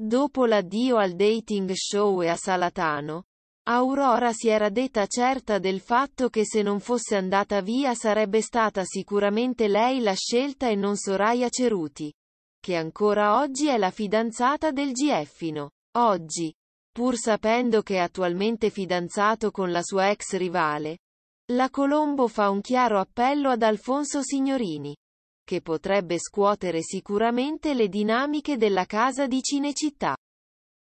Dopo l'addio al dating show e a Salatano, Aurora si era detta certa del fatto che se non fosse andata via sarebbe stata sicuramente lei la scelta e non Soraya Ceruti, che ancora oggi è la fidanzata del Gieffino. Oggi, pur sapendo che è attualmente fidanzato con la sua ex rivale, la Colombo fa un chiaro appello ad Alfonso Signorini che potrebbe scuotere sicuramente le dinamiche della casa di Cinecittà.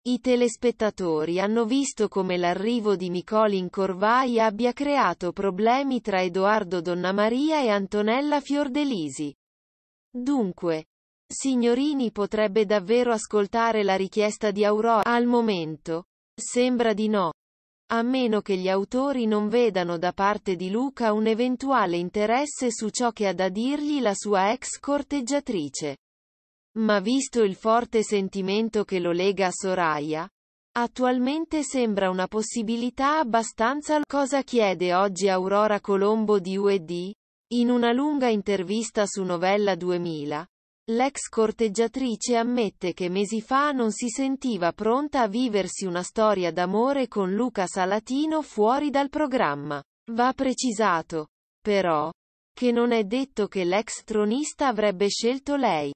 I telespettatori hanno visto come l'arrivo di Nicolin Corvai abbia creato problemi tra Edoardo Donnamaria e Antonella Fiordelisi. Dunque, Signorini potrebbe davvero ascoltare la richiesta di Aurora al momento? Sembra di no a meno che gli autori non vedano da parte di Luca un eventuale interesse su ciò che ha da dirgli la sua ex corteggiatrice. Ma visto il forte sentimento che lo lega a Soraya, attualmente sembra una possibilità abbastanza cosa chiede oggi Aurora Colombo di UED, in una lunga intervista su Novella 2000, L'ex corteggiatrice ammette che mesi fa non si sentiva pronta a viversi una storia d'amore con Luca Salatino fuori dal programma. Va precisato, però, che non è detto che l'ex tronista avrebbe scelto lei.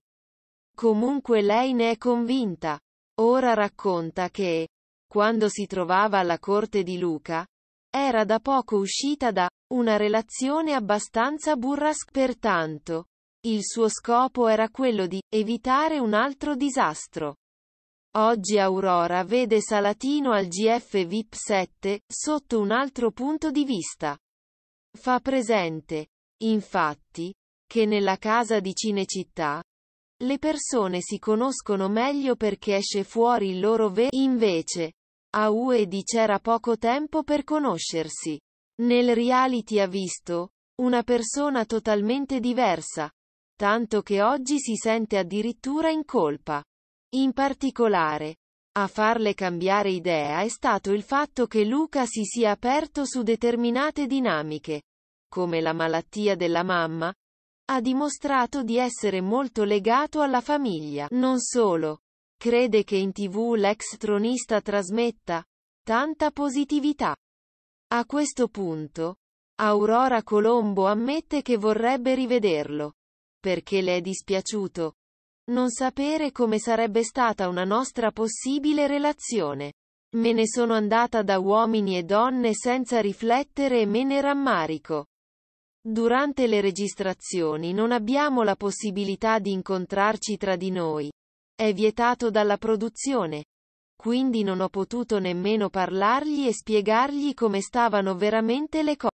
Comunque lei ne è convinta. Ora racconta che, quando si trovava alla corte di Luca, era da poco uscita da una relazione abbastanza burrasca, pertanto, il suo scopo era quello di evitare un altro disastro. Oggi Aurora vede Salatino al GF VIP 7, sotto un altro punto di vista. Fa presente, infatti, che nella casa di Cinecittà, le persone si conoscono meglio perché esce fuori il loro vero. Invece, a UED c'era poco tempo per conoscersi. Nel reality ha visto, una persona totalmente diversa, tanto che oggi si sente addirittura in colpa. In particolare, a farle cambiare idea è stato il fatto che Luca si sia aperto su determinate dinamiche, come la malattia della mamma, ha dimostrato di essere molto legato alla famiglia. Non solo, crede che in tv l'ex tronista trasmetta tanta positività. A questo punto, Aurora Colombo ammette che vorrebbe rivederlo perché le è dispiaciuto. Non sapere come sarebbe stata una nostra possibile relazione. Me ne sono andata da uomini e donne senza riflettere e me ne rammarico. Durante le registrazioni non abbiamo la possibilità di incontrarci tra di noi. È vietato dalla produzione. Quindi non ho potuto nemmeno parlargli e spiegargli come stavano veramente le cose.